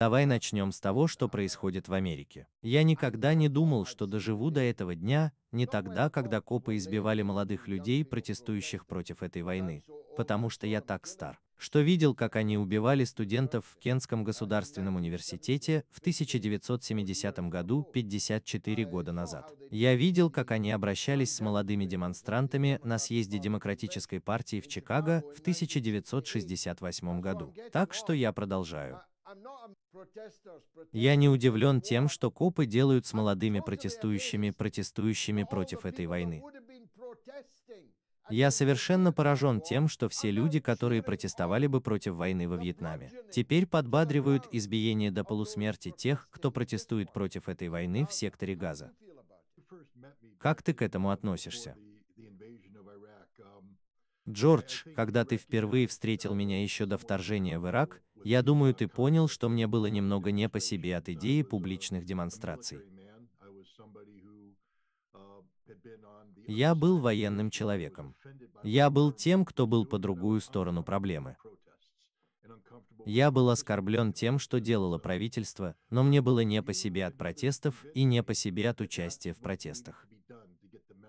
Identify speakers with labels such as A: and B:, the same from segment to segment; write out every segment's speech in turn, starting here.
A: Давай начнем с того, что происходит в Америке. Я никогда не думал, что доживу до этого дня, не тогда, когда копы избивали молодых людей, протестующих против этой войны, потому что я так стар что видел, как они убивали студентов в Кентском государственном университете в 1970 году, 54 года назад. Я видел, как они обращались с молодыми демонстрантами на съезде Демократической партии в Чикаго в 1968 году. Так что я продолжаю. Я не удивлен тем, что копы делают с молодыми протестующими, протестующими против этой войны. Я совершенно поражен тем, что все люди, которые протестовали бы против войны во Вьетнаме, теперь подбадривают избиение до полусмерти тех, кто протестует против этой войны в секторе Газа. Как ты к этому относишься? Джордж, когда ты впервые встретил меня еще до вторжения в Ирак, я думаю, ты понял, что мне было немного не по себе от идеи публичных демонстраций. Я был военным человеком. Я был тем, кто был по другую сторону проблемы. Я был оскорблен тем, что делало правительство, но мне было не по себе от протестов и не по себе от участия в протестах.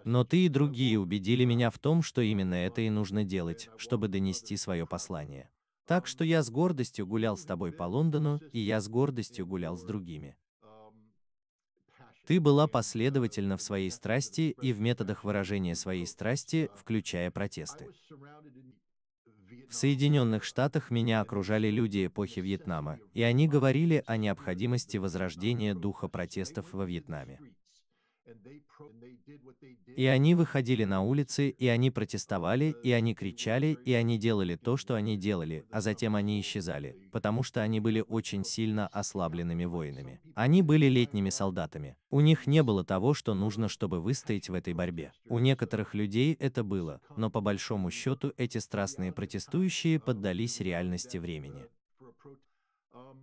A: Но ты и другие убедили меня в том, что именно это и нужно делать, чтобы донести свое послание. Так что я с гордостью гулял с тобой по Лондону, и я с гордостью гулял с другими. Ты была последовательна в своей страсти и в методах выражения своей страсти, включая протесты. В Соединенных Штатах меня окружали люди эпохи Вьетнама, и они говорили о необходимости возрождения духа протестов во Вьетнаме. И они выходили на улицы, и они протестовали, и они кричали, и они делали то, что они делали, а затем они исчезали, потому что они были очень сильно ослабленными воинами. Они были летними солдатами. У них не было того, что нужно, чтобы выстоять в этой борьбе. У некоторых людей это было, но по большому счету эти страстные протестующие поддались реальности времени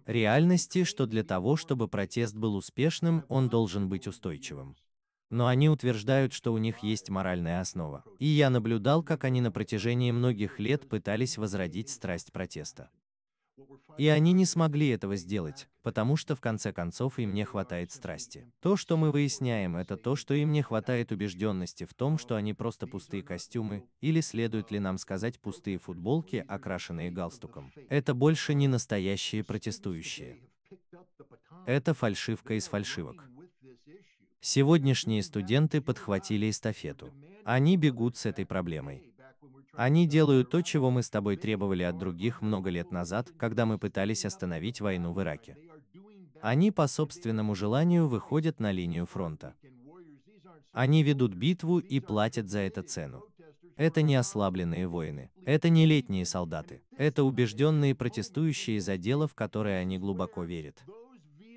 A: реальности, что для того, чтобы протест был успешным, он должен быть устойчивым но они утверждают, что у них есть моральная основа. И я наблюдал, как они на протяжении многих лет пытались возродить страсть протеста. И они не смогли этого сделать, потому что в конце концов им не хватает страсти. То, что мы выясняем, это то, что им не хватает убежденности в том, что они просто пустые костюмы, или следует ли нам сказать пустые футболки, окрашенные галстуком. Это больше не настоящие протестующие. Это фальшивка из фальшивок. Сегодняшние студенты подхватили эстафету. Они бегут с этой проблемой. Они делают то, чего мы с тобой требовали от других много лет назад, когда мы пытались остановить войну в Ираке. Они по собственному желанию выходят на линию фронта. Они ведут битву и платят за это цену. Это не ослабленные воины, это не летние солдаты, это убежденные протестующие за дело, в которое они глубоко верят.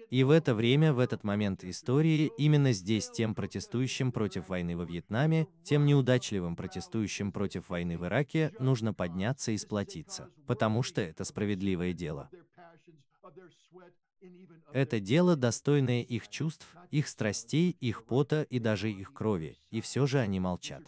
A: И в это время, в этот момент истории, именно здесь тем протестующим против войны во Вьетнаме, тем неудачливым протестующим против войны в Ираке, нужно подняться и сплотиться, потому что это справедливое дело. Это дело, достойное их чувств, их страстей, их пота и даже их крови, и все же они молчат.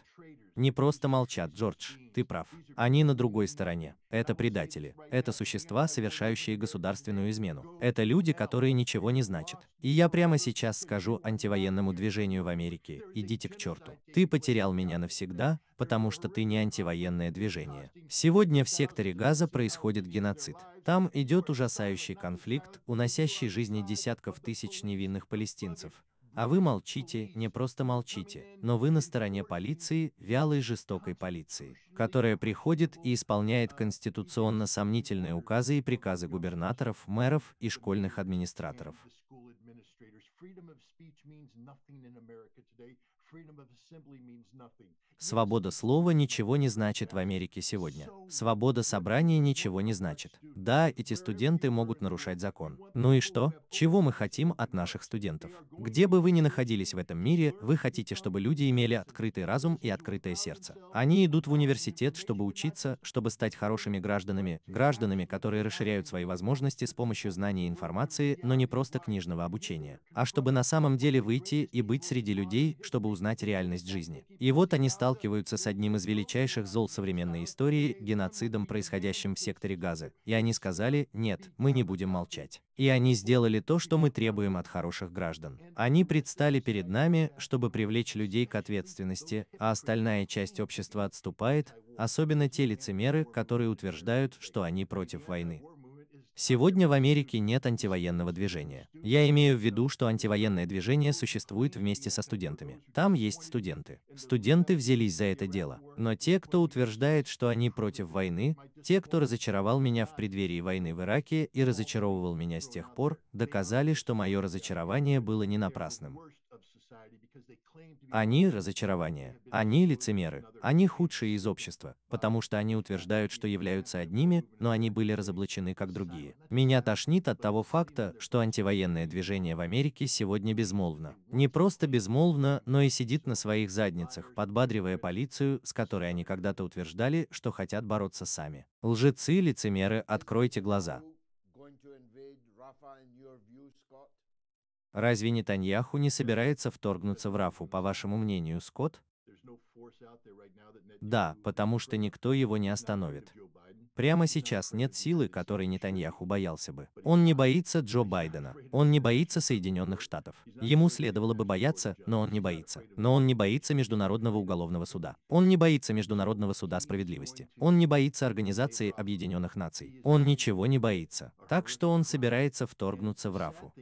A: Не просто молчат, Джордж, ты прав. Они на другой стороне. Это предатели. Это существа, совершающие государственную измену. Это люди, которые ничего не значат. И я прямо сейчас скажу антивоенному движению в Америке, идите к черту. Ты потерял меня навсегда, потому что ты не антивоенное движение. Сегодня в секторе Газа происходит геноцид. Там идет ужасающий конфликт, уносящий жизни десятков тысяч невинных палестинцев, а вы молчите, не просто молчите, но вы на стороне полиции, вялой жестокой полиции, которая приходит и исполняет конституционно сомнительные указы и приказы губернаторов, мэров и школьных администраторов. Свобода слова ничего не значит в Америке сегодня. Свобода собрания ничего не значит. Да, эти студенты могут нарушать закон. Ну и что? Чего мы хотим от наших студентов? Где бы вы ни находились в этом мире, вы хотите, чтобы люди имели открытый разум и открытое сердце. Они идут в университет, чтобы учиться, чтобы стать хорошими гражданами, гражданами, которые расширяют свои возможности с помощью знаний и информации, но не просто книжного обучения, а чтобы на самом деле выйти и быть среди людей, чтобы узнать узнать реальность жизни. И вот они сталкиваются с одним из величайших зол современной истории – геноцидом, происходящим в секторе Газа. И они сказали «нет, мы не будем молчать». И они сделали то, что мы требуем от хороших граждан. Они предстали перед нами, чтобы привлечь людей к ответственности, а остальная часть общества отступает, особенно те лицемеры, которые утверждают, что они против войны. Сегодня в Америке нет антивоенного движения. Я имею в виду, что антивоенное движение существует вместе со студентами. Там есть студенты. Студенты взялись за это дело. Но те, кто утверждает, что они против войны, те, кто разочаровал меня в преддверии войны в Ираке и разочаровывал меня с тех пор, доказали, что мое разочарование было не напрасным. Они – разочарование, они – лицемеры, они худшие из общества, потому что они утверждают, что являются одними, но они были разоблачены как другие. Меня тошнит от того факта, что антивоенное движение в Америке сегодня безмолвно. Не просто безмолвно, но и сидит на своих задницах, подбадривая полицию, с которой они когда-то утверждали, что хотят бороться сами. Лжецы, лицемеры, откройте глаза. Разве Нетаньяху не собирается вторгнуться в Рафу, по вашему мнению, Скотт? Да, потому что никто его не остановит. Прямо сейчас нет силы, которой Нетаньяху боялся бы. Он не боится Джо Байдена, он не боится Соединенных Штатов. Ему следовало бы бояться, но он не боится. Но он не боится Международного уголовного суда. Он не боится Международного суда справедливости. Он не боится Организации Объединенных Наций. Он ничего не боится. Так что он собирается вторгнуться в Рафу.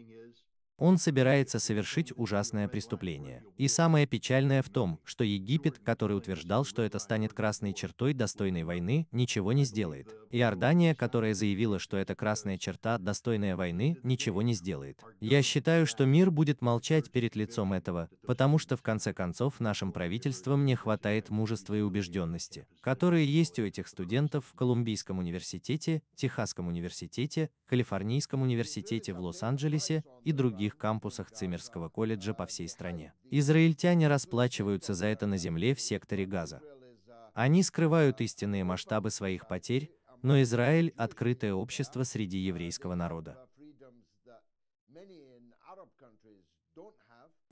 A: Он собирается совершить ужасное преступление. И самое печальное в том, что Египет, который утверждал, что это станет красной чертой достойной войны, ничего не сделает. Иордания, которая заявила, что это красная черта достойная войны, ничего не сделает. Я считаю, что мир будет молчать перед лицом этого, потому что в конце концов нашим правительствам не хватает мужества и убежденности, которые есть у этих студентов в Колумбийском университете, Техасском университете, Калифорнийском университете в Лос-Анджелесе и других других кампусах Цимерского колледжа по всей стране. Израильтяне расплачиваются за это на земле в секторе Газа. Они скрывают истинные масштабы своих потерь, но Израиль – открытое общество среди еврейского народа.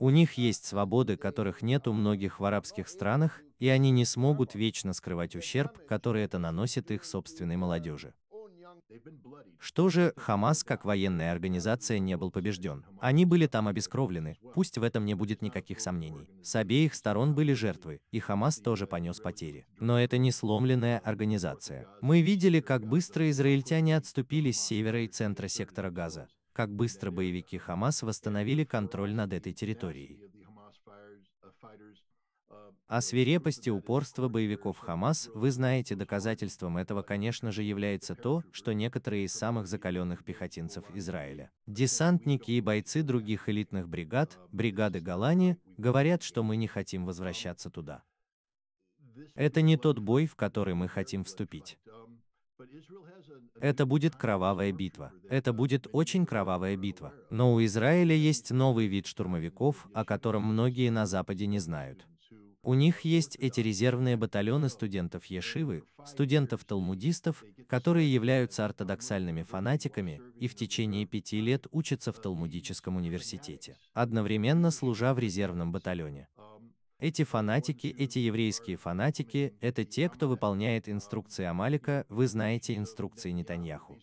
A: У них есть свободы, которых нет у многих в арабских странах, и они не смогут вечно скрывать ущерб, который это наносит их собственной молодежи. Что же, Хамас как военная организация не был побежден. Они были там обескровлены, пусть в этом не будет никаких сомнений. С обеих сторон были жертвы, и Хамас тоже понес потери. Но это не сломленная организация. Мы видели, как быстро израильтяне отступили с севера и центра сектора Газа, как быстро боевики Хамас восстановили контроль над этой территорией. О свирепости упорства боевиков Хамас вы знаете доказательством этого, конечно же, является то, что некоторые из самых закаленных пехотинцев Израиля, десантники и бойцы других элитных бригад, бригады Галани, говорят, что мы не хотим возвращаться туда. Это не тот бой, в который мы хотим вступить. Это будет кровавая битва. Это будет очень кровавая битва. Но у Израиля есть новый вид штурмовиков, о котором многие на Западе не знают. У них есть эти резервные батальоны студентов Ешивы, студентов-талмудистов, которые являются ортодоксальными фанатиками и в течение пяти лет учатся в Талмудическом университете, одновременно служа в резервном батальоне. Эти фанатики, эти еврейские фанатики, это те, кто выполняет инструкции Амалика, вы знаете инструкции Нетаньяху.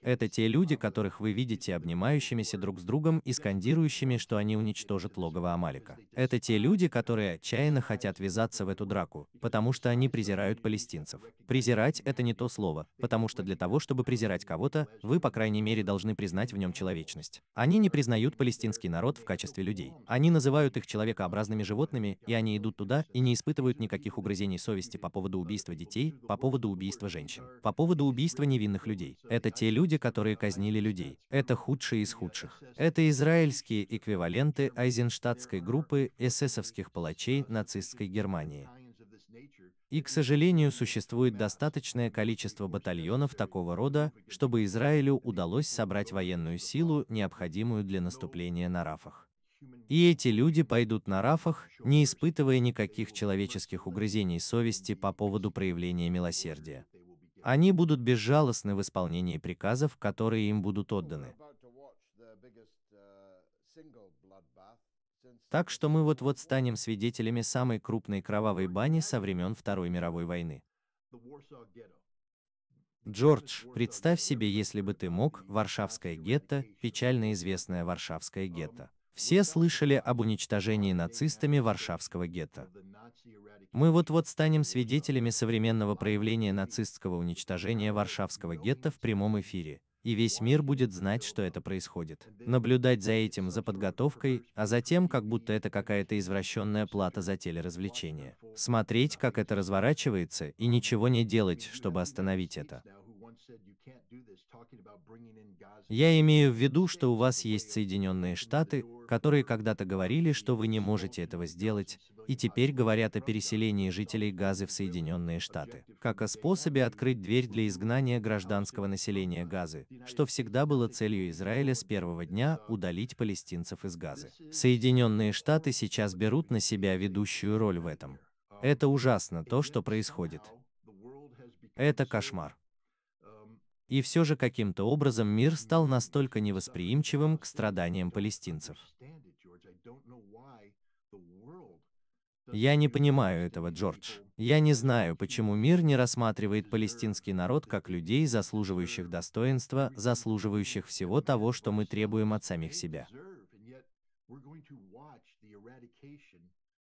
A: Это те люди, которых вы видите обнимающимися друг с другом и скандирующими, что они уничтожат логово Амалика. Это те люди, которые отчаянно хотят ввязаться в эту драку, потому что они презирают палестинцев. Презирать – это не то слово, потому что для того, чтобы презирать кого-то, вы, по крайней мере, должны признать в нем человечность. Они не признают палестинский народ в качестве людей. Они называют их человекообразными животными, и они идут туда и не испытывают никаких угрызений совести по поводу убийства детей, по поводу убийства женщин, по поводу убийства невинных этих людей. Это те люди, которые казнили людей. Это худшие из худших. Это израильские эквиваленты Айзенштадтской группы эсэсовских палачей нацистской Германии. И, к сожалению, существует достаточное количество батальонов такого рода, чтобы Израилю удалось собрать военную силу, необходимую для наступления на Рафах. И эти люди пойдут на Рафах, не испытывая никаких человеческих угрызений совести по поводу проявления милосердия. Они будут безжалостны в исполнении приказов, которые им будут отданы. Так что мы вот-вот станем свидетелями самой крупной кровавой бани со времен Второй мировой войны. Джордж, представь себе, если бы ты мог, Варшавское гетто, печально известное Варшавское гетто. Все слышали об уничтожении нацистами Варшавского гетто. Мы вот-вот станем свидетелями современного проявления нацистского уничтожения Варшавского гетто в прямом эфире, и весь мир будет знать, что это происходит. Наблюдать за этим, за подготовкой, а затем, как будто это какая-то извращенная плата за телеразвлечение. Смотреть, как это разворачивается, и ничего не делать, чтобы остановить это. Я имею в виду, что у вас есть Соединенные Штаты, которые когда-то говорили, что вы не можете этого сделать, и теперь говорят о переселении жителей Газы в Соединенные Штаты, как о способе открыть дверь для изгнания гражданского населения Газы, что всегда было целью Израиля с первого дня uh, удалить палестинцев из Газы. Соединенные Штаты сейчас берут на себя ведущую роль в этом. Um, Это ужасно то, что происходит. Это кошмар. И все же каким-то образом мир стал настолько невосприимчивым к страданиям палестинцев. Я не понимаю этого, Джордж. Я не знаю, почему мир не рассматривает палестинский народ как людей, заслуживающих достоинства, заслуживающих всего того, что мы требуем от самих себя.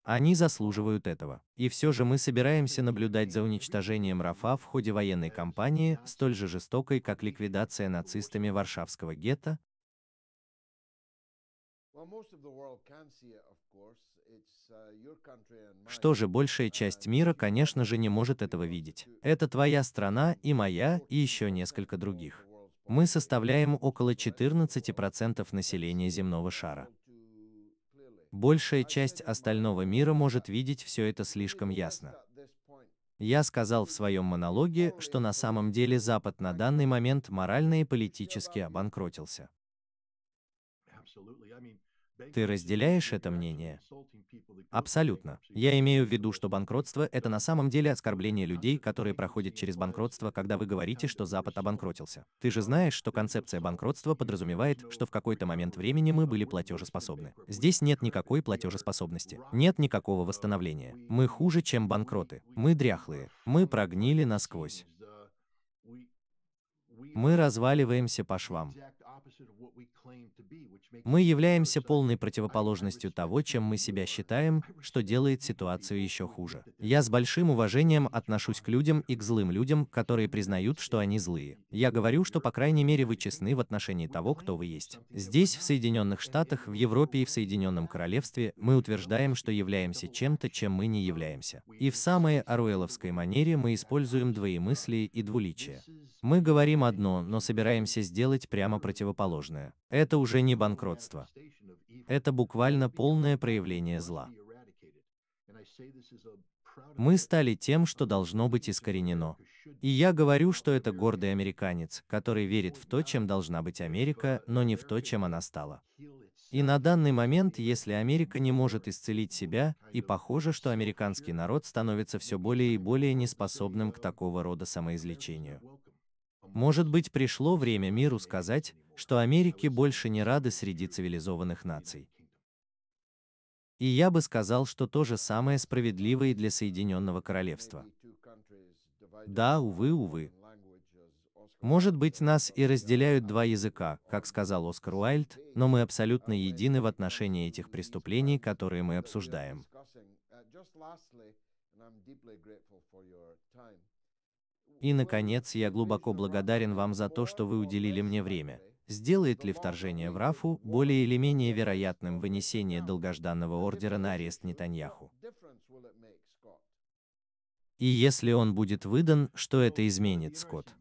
A: Они заслуживают этого. И все же мы собираемся наблюдать за уничтожением Рафа в ходе военной кампании, столь же жестокой, как ликвидация нацистами Варшавского гетто. Uh, Что же большая часть мира, конечно же, не может этого видеть. Это твоя страна и моя, и еще несколько других. Мы составляем около 14% населения земного шара большая часть остального мира может видеть все это слишком ясно. Я сказал в своем монологе, что на самом деле Запад на данный момент морально и политически обанкротился. Absolutely. I mean, ты разделяешь это мнение? Абсолютно. Я имею в виду, что банкротство – это на самом деле оскорбление людей, которые проходят через банкротство, когда вы говорите, что Запад обанкротился. Ты же знаешь, что концепция банкротства подразумевает, что в какой-то момент времени мы были платежеспособны. Здесь нет никакой платежеспособности. Нет никакого восстановления. Мы хуже, чем банкроты. Мы дряхлые. Мы прогнили насквозь. Мы разваливаемся по швам. Мы являемся полной противоположностью того, чем мы себя считаем, что делает ситуацию еще хуже. Я с большим уважением отношусь к людям и к злым людям, которые признают, что они злые. Я говорю, что по крайней мере вы честны в отношении того, кто вы есть. Здесь, в Соединенных Штатах, в Европе и в Соединенном Королевстве, мы утверждаем, что являемся чем-то, чем мы не являемся. И в самой аруэловской манере мы используем двоемыслие и двуличие. Мы говорим одно, но собираемся сделать прямо противоположное противоположное. Это уже не банкротство. Это буквально полное проявление зла. Мы стали тем, что должно быть искоренено. И я говорю, что это гордый американец, который верит в то, чем должна быть Америка, но не в то, чем она стала. И на данный момент, если Америка не может исцелить себя, и похоже, что американский народ становится все более и более неспособным к такого рода самоизлечению. Может быть, пришло время миру сказать, что Америки больше не рады среди цивилизованных наций. И я бы сказал, что то же самое справедливо и для Соединенного Королевства. Да, увы, увы. Может быть, нас и разделяют два языка, как сказал Оскар Уайльд, но мы абсолютно едины в отношении этих преступлений, которые мы обсуждаем. И, наконец, я глубоко благодарен вам за то, что вы уделили мне время. Сделает ли вторжение в Рафу более или менее вероятным вынесение долгожданного ордера на арест Нетаньяху? И если он будет выдан, что это изменит, Скотт?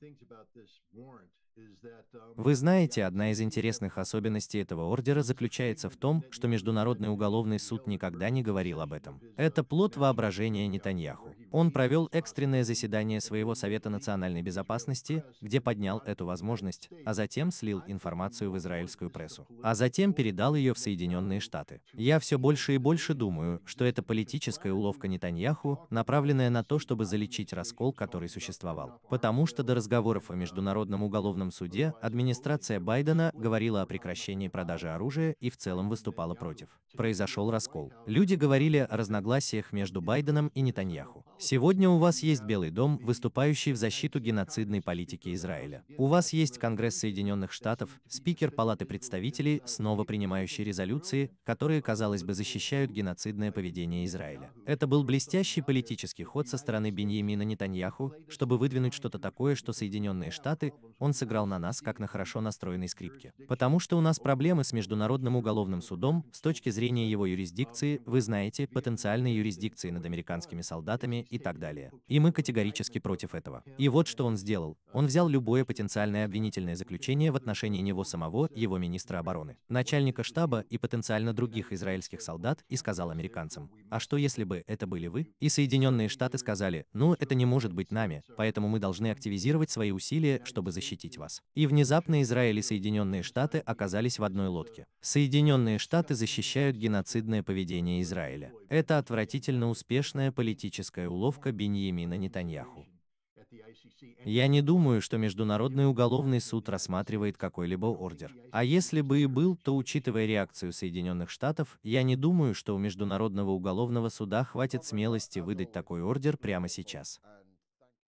A: Вы знаете, одна из интересных особенностей этого ордера заключается в том, что Международный уголовный суд никогда не говорил об этом. Это плод воображения Нетаньяху. Он провел экстренное заседание своего Совета национальной безопасности, где поднял эту возможность, а затем слил информацию в израильскую прессу, а затем передал ее в Соединенные Штаты. Я все больше и больше думаю, что это политическая уловка Нетаньяху, направленная на то, чтобы залечить раскол, который существовал. Потому что до разговоров о Международном уголовном Федеральном суде администрация Байдена говорила о прекращении продажи оружия и в целом выступала против. Произошел раскол. Люди говорили о разногласиях между Байденом и Нетаньяху. Сегодня у вас есть Белый дом, выступающий в защиту геноцидной политики Израиля. У вас есть Конгресс Соединенных Штатов, спикер Палаты представителей, снова принимающий резолюции, которые, казалось бы, защищают геноцидное поведение Израиля. Это был блестящий политический ход со стороны Беньямина Нетаньяху, чтобы выдвинуть что-то такое, что Соединенные Штаты, он согласился сыграл на нас, как на хорошо настроенной скрипке. Потому что у нас проблемы с Международным уголовным судом, с точки зрения его юрисдикции, вы знаете, потенциальной юрисдикции над американскими солдатами и так далее. И мы категорически против этого. И вот что он сделал. Он взял любое потенциальное обвинительное заключение в отношении него самого, его министра обороны, начальника штаба и потенциально других израильских солдат и сказал американцам, а что если бы это были вы? И Соединенные Штаты сказали, ну это не может быть нами, поэтому мы должны активизировать свои усилия, чтобы защитить вас. И внезапно Израиль и Соединенные Штаты оказались в одной лодке. Соединенные Штаты защищают геноцидное поведение Израиля. Это отвратительно успешная политическая уловка Беньямина Нетаньяху. Я не думаю, что Международный уголовный суд рассматривает какой-либо ордер. А если бы и был, то учитывая реакцию Соединенных Штатов, я не думаю, что у Международного уголовного суда хватит смелости выдать такой ордер прямо сейчас.